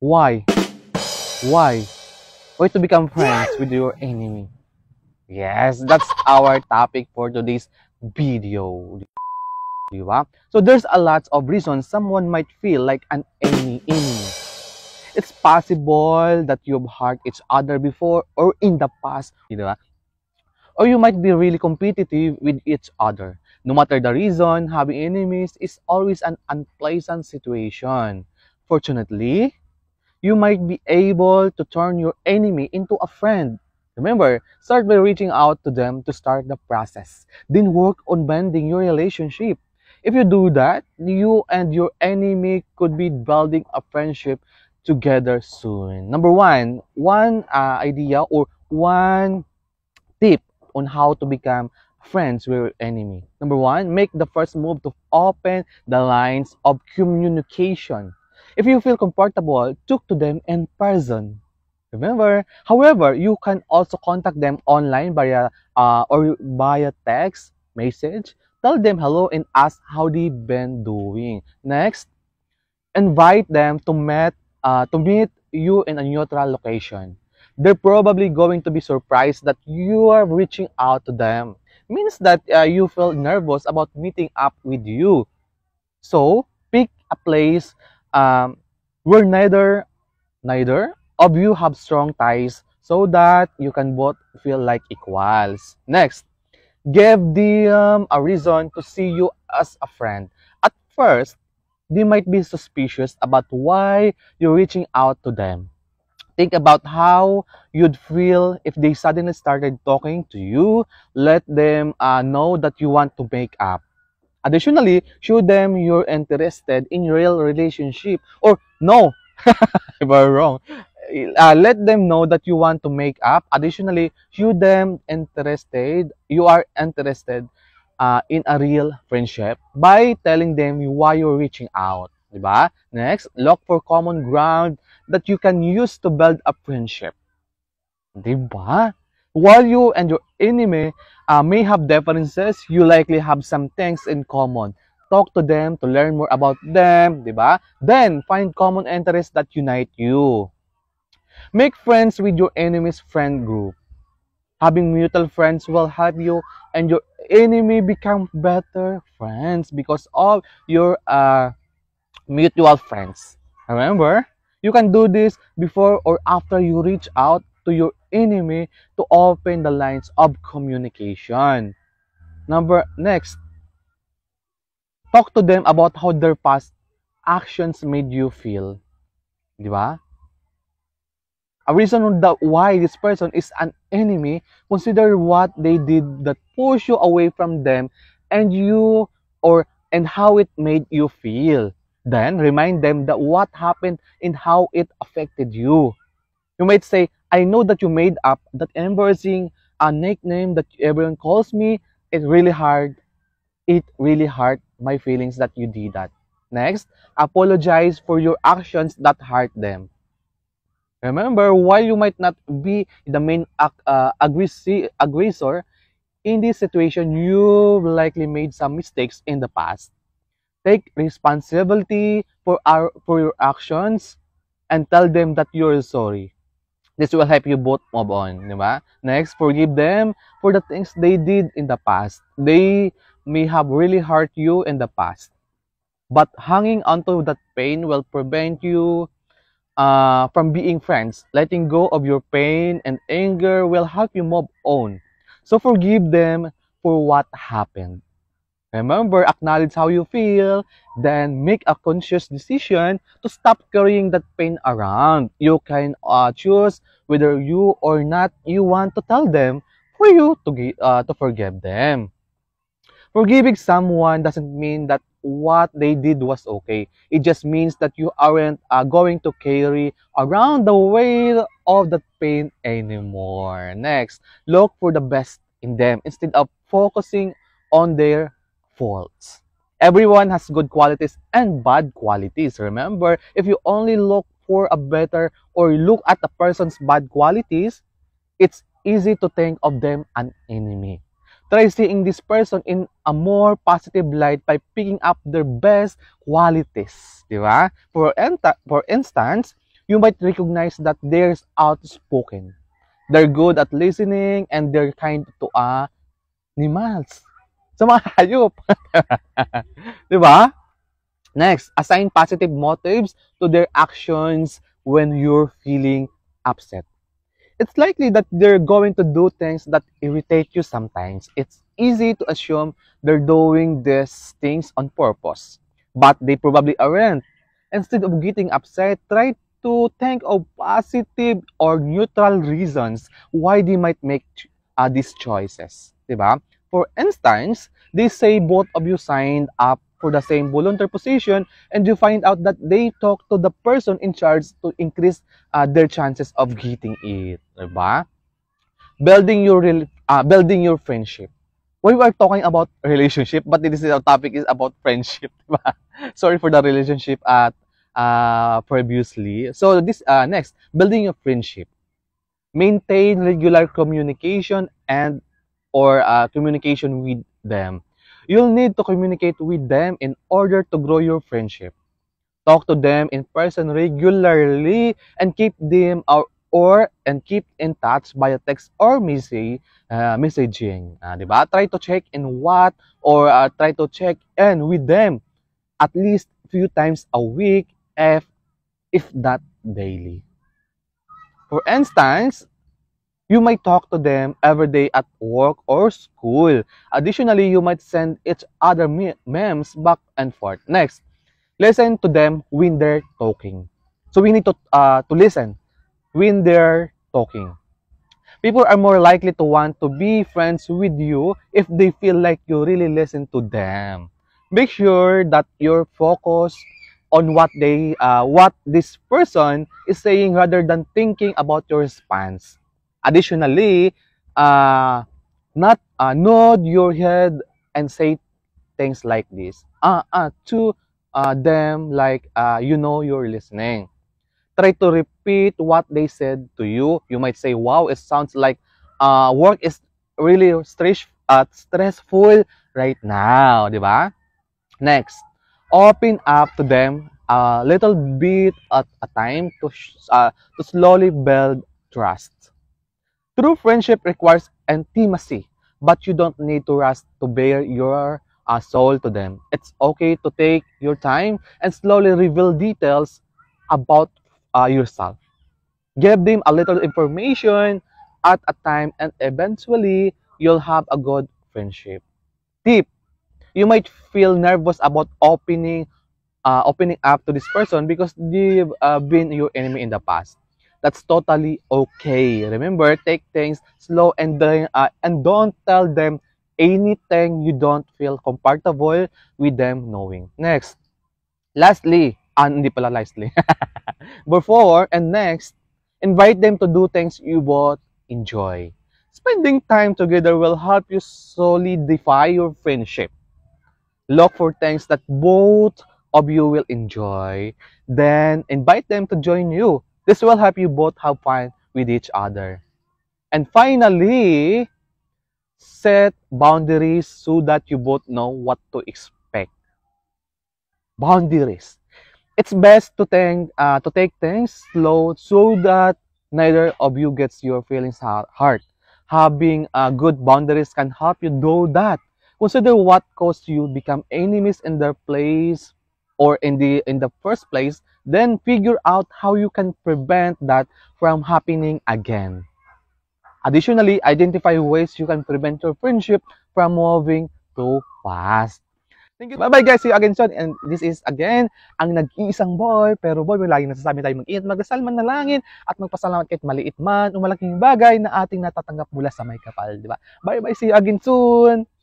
Why? Why? Why to become friends with your enemy? Yes, that's our topic for today's video. So there's a lot of reasons someone might feel like an enemy It's possible that you've hurt each other before or in the past. Or you might be really competitive with each other. No matter the reason, having enemies is always an unpleasant situation. Fortunately, you might be able to turn your enemy into a friend. Remember, start by reaching out to them to start the process. Then work on bending your relationship. If you do that, you and your enemy could be building a friendship together soon. Number one, one uh, idea or one tip on how to become friends with your enemy. Number one, make the first move to open the lines of communication. If you feel comfortable, talk to them in person. Remember, however, you can also contact them online via uh, or via text message. Tell them hello and ask how they have been doing. Next, invite them to meet uh, to meet you in a neutral location. They're probably going to be surprised that you are reaching out to them. Means that uh, you feel nervous about meeting up with you. So pick a place um, where neither neither of you have strong ties so that you can both feel like equals. Next, give them a reason to see you as a friend. At first, they might be suspicious about why you're reaching out to them. Think about how you'd feel if they suddenly started talking to you. Let them uh, know that you want to make up. Additionally, show them you're interested in real relationship or no, if I'm wrong. Uh, let them know that you want to make up. Additionally, show them interested, you are interested uh, in a real friendship by telling them why you're reaching out. Diba? Next, look for common ground that you can use to build a friendship. Diba? While you and your enemy uh, may have differences, you likely have some things in common. Talk to them to learn more about them, di Then, find common interests that unite you. Make friends with your enemy's friend group. Having mutual friends will help you and your enemy become better friends because of your uh, mutual friends. Remember, you can do this before or after you reach out to your enemy to open the lines of communication. Number next, talk to them about how their past actions made you feel. Di ba? A reason why this person is an enemy, consider what they did that pushed you away from them and you or and how it made you feel. Then remind them that what happened and how it affected you. You might say, I know that you made up that embarrassing a uh, nickname that everyone calls me. It really hard. It really hurt my feelings that you did that. Next, apologize for your actions that hurt them. Remember, while you might not be the main uh, aggressor, in this situation, you likely made some mistakes in the past. Take responsibility for, our, for your actions and tell them that you're sorry. This will help you both move on, di ba? Next, forgive them for the things they did in the past. They may have really hurt you in the past. But hanging onto that pain will prevent you uh, from being friends. Letting go of your pain and anger will help you move on. So forgive them for what happened. Remember, acknowledge how you feel, then make a conscious decision to stop carrying that pain around. You can uh, choose whether you or not you want to tell them for you to, uh, to forgive them. Forgiving someone doesn't mean that what they did was okay. It just means that you aren't uh, going to carry around the weight of that pain anymore. Next, look for the best in them instead of focusing on their faults. Everyone has good qualities and bad qualities. Remember, if you only look for a better or look at a person's bad qualities, it's easy to think of them an enemy. Try seeing this person in a more positive light by picking up their best qualities. Right? For, enta- for instance, you might recognize that they're outspoken. They're good at listening and they're kind to ah, animals. So hayop. di ba? Next, assign positive motives to their actions when you're feeling upset. It's likely that they're going to do things that irritate you sometimes. It's easy to assume they're doing these things on purpose, but they probably aren't. Instead of getting upset, try to think of positive or neutral reasons why they might make uh, these choices. For instance, they say both of you signed up for the same volunteer position and you find out that they talk to the person in charge to increase uh, their chances of getting it. Diba? Building your, uh, building your friendship. We were talking about relationship, but this is our topic is about friendship. Diba? Sorry for the relationship at uh, previously. So this uh, next, building your friendship. Maintain regular communication and or uh, communication with them. You'll need to communicate with them in order to grow your friendship. Talk to them in person regularly and keep them or, or and keep in touch via text or message, uh, messaging. Uh, Try to check in what or uh, try to check in with them at least few times a week if if not daily. For instance, you might talk to them every day at work or school. Additionally, you might send each other memes back and forth. Next, listen to them when they're talking. So we need to, uh, to listen when they're talking. People are more likely to want to be friends with you if they feel like you really listen to them. Make sure that you're focused on what they uh, what this person is saying rather than thinking about your response. Additionally, uh, not uh, nod your head and say things like this uh, uh, to uh, them like uh, you know you're listening. Try to repeat what they said to you. You might say, wow, it sounds like uh, work is really stress uh, stressful right now, di ba? Next, open up to them a little bit at a time to, uh, to slowly build trust. True friendship requires intimacy, but you don't need to rush to bear your uh, soul to them. It's okay to take your time and slowly reveal details about uh, yourself. Give them a little information at a time and eventually you'll have a good friendship. Tip, you might feel nervous about opening uh, opening up to this person because they've uh, been your enemy in the past. That's totally okay. Remember, take things slow and, uh, and don't tell them anything you don't feel comfortable with them knowing. Next, lastly, and ah, hindi pala lastly. Before and next, invite them to do things you both enjoy. Spending time together will help you solidify your friendship. Look for things that both of you will enjoy. Then invite them to join you this will help you both have fun with each other. And finally, set boundaries so that you both know what to expect. Boundaries. It's best to, think, uh, to take things slow so that neither of you gets your feelings hurt. Having uh, good boundaries can help you do that. Consider what caused you become enemies in their place or in the in the first place Then figure out how you can prevent that from happening again. Additionally, identify ways you can prevent your friendship from moving too fast. Thank you. Bye-bye guys. See you again soon. And this is again, ang nag-iisang boy. Pero boy, may laging nasasabi tayo mag-ingat, magdasal man nalangin at magpasalamat kahit maliit man o malaking bagay na ating natatanggap mula sa may kapal. Diba? Bye-bye. See you again soon.